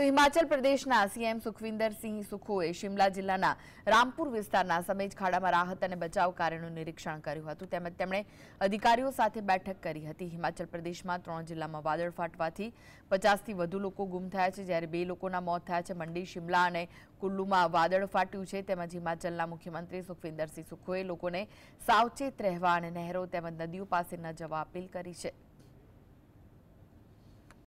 તો હિમાચલ પ્રદેશના સીએમ સુખવિંદરસિંહ સુખોએ શિમલા જિલ્લાના રામપુર વિસ્તારના સમેજ ખાડામાં રાહત અને બચાવ કાર્યનું નિરીક્ષણ કર્યું હતું તેમજ તેમણે અધિકારીઓ સાથે બેઠક કરી હતી હિમાચલ પ્રદેશમાં ત્રણ જિલ્લામાં વાદળ ફાટવાથી પચાસથી વધુ લોકો ગુમ થયા છે જ્યારે બે લોકોના મોત થયા છે મંડી શિમલા અને કુલ્લુમાં વાદળ ફાટ્યું છે તેમજ હિમાચલના મુખ્યમંત્રી સુખવિંદરસિંહ સુખોએ લોકોને સાવચેત રહેવા અને નહેરો તેમજ નદીઓ પાસે ન જવા અપીલ કરી છે